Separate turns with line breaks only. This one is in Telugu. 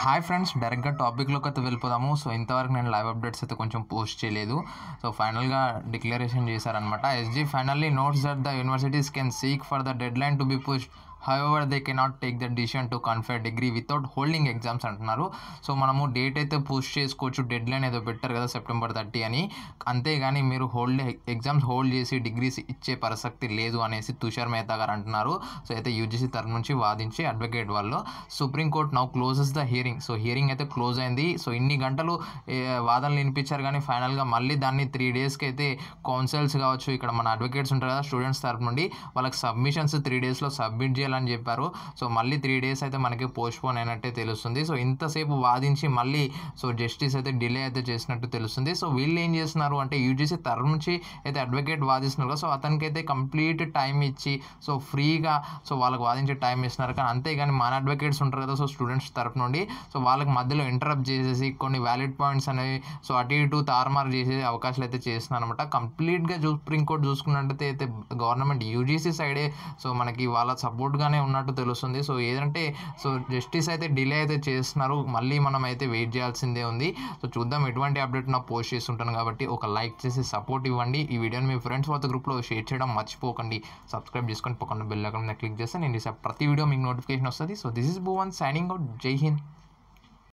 హాయ్ ఫ్రెండ్స్ డైరెక్ట్గా టాపిక్లోకి అయితే వెళ్ళిపోదాము సో ఇంతవరకు నేను లైవ్ అప్డేట్స్ అయితే కొంచెం పోస్ట్ చేయలేదు సో ఫైనల్గా డిక్లరేషన్ చేశారనమాట ఎస్జీ finally notes that the universities can seek for the deadline to be pushed however they cannot take the decision to confer degree without holding exams అంటున్నారు సో మనము డేట్ అయితే పోస్ట్ చేసుకోవచ్చు డెడ్ లైన్ ఏదో పెట్టారు కదా సెప్టెంబర్ థర్టీ అని అంతేగాని మీరు హోల్డ్ ఎగ్జామ్స్ హోల్డ్ చేసి డిగ్రీస్ ఇచ్చే ప్రసక్తి లేదు అనేసి తుషార్ మెహతా గారు అంటున్నారు సో అయితే యూజీసీ తరఫు నుంచి వాదించి అడ్వకేట్ వాళ్ళు supreme court now closes the hearing so hearing అయితే క్లోజ్ అయింది సో ఇన్ని గంటలు వాదనలు వినిపించారు కానీ ఫైనల్గా మళ్ళీ దాన్ని త్రీ డేస్కి అయితే కౌన్సిల్స్ కావచ్చు ఇక్కడ మన అడ్వకేట్స్ ఉంటారు కదా స్టూడెంట్స్ తరఫు నుండి వాళ్ళకి సబ్మిషన్స్ త్రీ డేస్లో సబ్మిట్ చేయాలి అని చెప్పారు సో మళ్ళీ త్రీ డేస్ అయితే మనకి పోస్ట్ పోన్ అయినట్టే తెలుస్తుంది సో ఇంతసేపు వాదించి మళ్ళీ సో జస్టిస్ అయితే డిలే అయితే చేసినట్టు తెలుస్తుంది సో వీళ్ళు ఏం చేస్తున్నారు అంటే యూజీసీ నుంచి అయితే అడ్వకేట్ వాదిస్తున్నారు కదా సో అతనికైతే కంప్లీట్ టైం ఇచ్చి సో ఫ్రీగా సో వాళ్ళకి వాదించే టైం ఇస్తున్నారు కానీ అంతేగాని మన అడ్వకేట్స్ ఉంటారు కదా సో స్టూడెంట్స్ తరపు నుండి సో వాళ్ళకి మధ్యలో ఇంటరప్ట్ చేసేసి కొన్ని వ్యాలిడ్ పాయింట్స్ అనేవి సో అటు ఇటు తారుమారు చేసే అవకాశాలు అయితే చేస్తున్నారు అనమాట కంప్లీట్గా సుప్రీంకోర్టు చూసుకున్నట్టయితే అయితే గవర్నమెంట్ యూజీసీ సైడే సో మనకి వాళ్ళ సపోర్ట్ సపోర్ట్గానే ఉన్నట్టు తెలుస్తుంది సో ఏదంటే సో జస్టిస్ అయితే డిలే అయితే చేస్తున్నారు మళ్ళీ మనం అయితే వెయిట్ చేయాల్సిందే ఉంది సో చూద్దాం ఎటువంటి అప్డేట్ నా పోస్ట్ చేస్తుంటాను కాబట్టి ఒక లైక్ చేసి సపోర్ట్ ఇవ్వండి ఈ వీడియోని మీ ఫ్రెండ్స్ వాళ్ళ గ్రూప్లో షేర్ చేయడం మర్చిపోకండి సబ్స్క్రైబ్ చేసుకొని పక్కన బెల్ ఐకాన్ క్లిక్ చేస్తే నేను ప్రతి వీడియో మీకు నోటిఫికేషన్ వస్తుంది so this is Bhuvan signing out జై హింద్